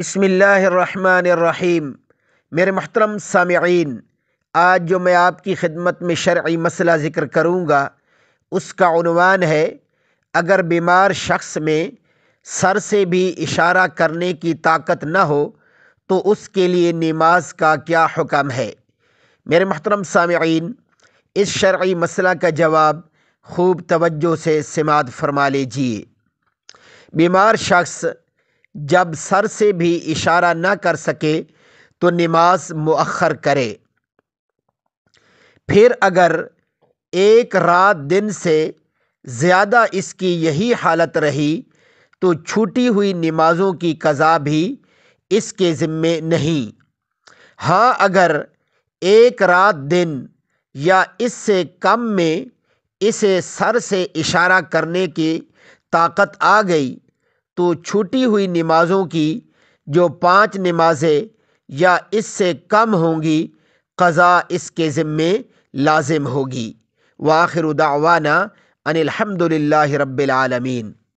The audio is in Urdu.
بسم اللہ الرحمن الرحیم میرے محترم سامعین آج جو میں آپ کی خدمت میں شرعی مسئلہ ذکر کروں گا اس کا عنوان ہے اگر بیمار شخص میں سر سے بھی اشارہ کرنے کی طاقت نہ ہو تو اس کے لیے نماز کا کیا حکم ہے میرے محترم سامعین اس شرعی مسئلہ کا جواب خوب توجہ سے سماعت فرما لیجیے بیمار شخص جب سر سے بھی اشارہ نہ کر سکے تو نماز مؤخر کرے پھر اگر ایک رات دن سے زیادہ اس کی یہی حالت رہی تو چھوٹی ہوئی نمازوں کی قضا بھی اس کے ذمے نہیں ہاں اگر ایک رات دن یا اس سے کم میں اسے سر سے اشارہ کرنے کی طاقت آ گئی تو چھوٹی ہوئی نمازوں کی جو پانچ نمازیں یا اس سے کم ہوں گی قضا اس کے ذمے لازم ہوگی واخر دعوانا ان الحمد للہ رب العالمین